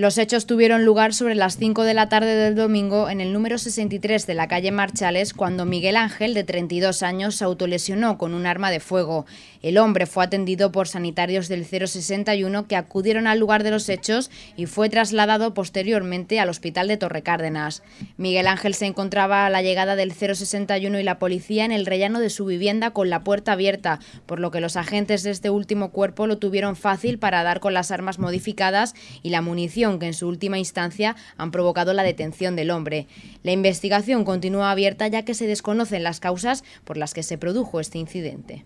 Los hechos tuvieron lugar sobre las 5 de la tarde del domingo en el número 63 de la calle Marchales cuando Miguel Ángel, de 32 años, se autolesionó con un arma de fuego. El hombre fue atendido por sanitarios del 061 que acudieron al lugar de los hechos y fue trasladado posteriormente al hospital de torre cárdenas Miguel Ángel se encontraba a la llegada del 061 y la policía en el rellano de su vivienda con la puerta abierta, por lo que los agentes de este último cuerpo lo tuvieron fácil para dar con las armas modificadas y la munición que en su última instancia han provocado la detención del hombre. La investigación continúa abierta ya que se desconocen las causas por las que se produjo este incidente.